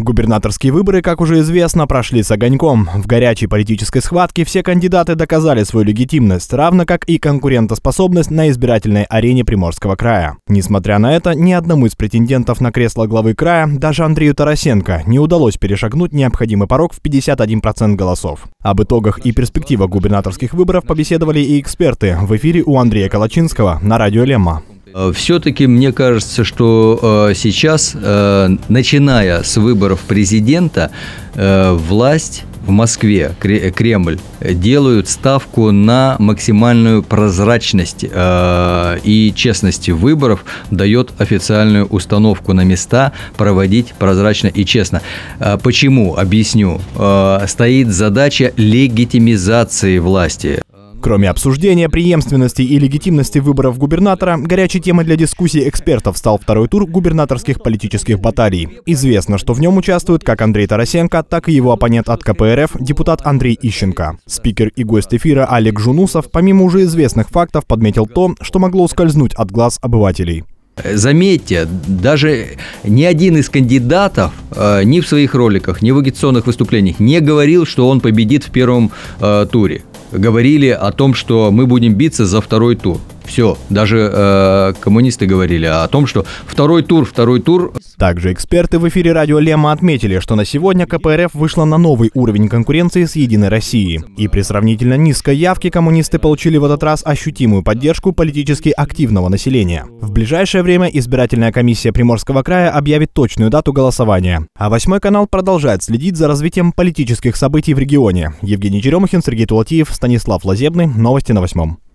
Губернаторские выборы, как уже известно, прошли с огоньком. В горячей политической схватке все кандидаты доказали свою легитимность, равно как и конкурентоспособность на избирательной арене Приморского края. Несмотря на это, ни одному из претендентов на кресло главы края, даже Андрею Тарасенко, не удалось перешагнуть необходимый порог в 51% голосов. Об итогах и перспективах губернаторских выборов побеседовали и эксперты в эфире у Андрея Колочинского на радио Лемма. Э, э, Все-таки мне кажется, что э, сейчас, начиная с выборов президента, власть в Москве, Кремль, делают ставку на максимальную прозрачность э, и честность выборов, дает официальную установку на места проводить прозрачно и честно. Э, почему? Объясню. Э, стоит задача легитимизации власти. Кроме обсуждения преемственности и легитимности выборов губернатора, горячей темой для дискуссий экспертов стал второй тур губернаторских политических баталий. Известно, что в нем участвуют как Андрей Тарасенко, так и его оппонент от КПРФ, депутат Андрей Ищенко. Спикер и гость эфира Олег Жунусов, помимо уже известных фактов, подметил то, что могло ускользнуть от глаз обывателей. Э, заметьте, даже ни один из кандидатов э, ни в своих роликах, ни в агитационных выступлениях не говорил, что он победит в первом э, туре. Говорили о том, что мы будем биться за второй тур. Все, даже э, коммунисты говорили о том, что второй тур, второй тур также эксперты в эфире радио Лема отметили, что на сегодня КПРФ вышла на новый уровень конкуренции с «Единой Россией». И при сравнительно низкой явке коммунисты получили в этот раз ощутимую поддержку политически активного населения. В ближайшее время избирательная комиссия Приморского края объявит точную дату голосования. А восьмой канал продолжает следить за развитием политических событий в регионе. Евгений Черемухин, Сергей Тулатиев, Станислав Лазебный. Новости на восьмом.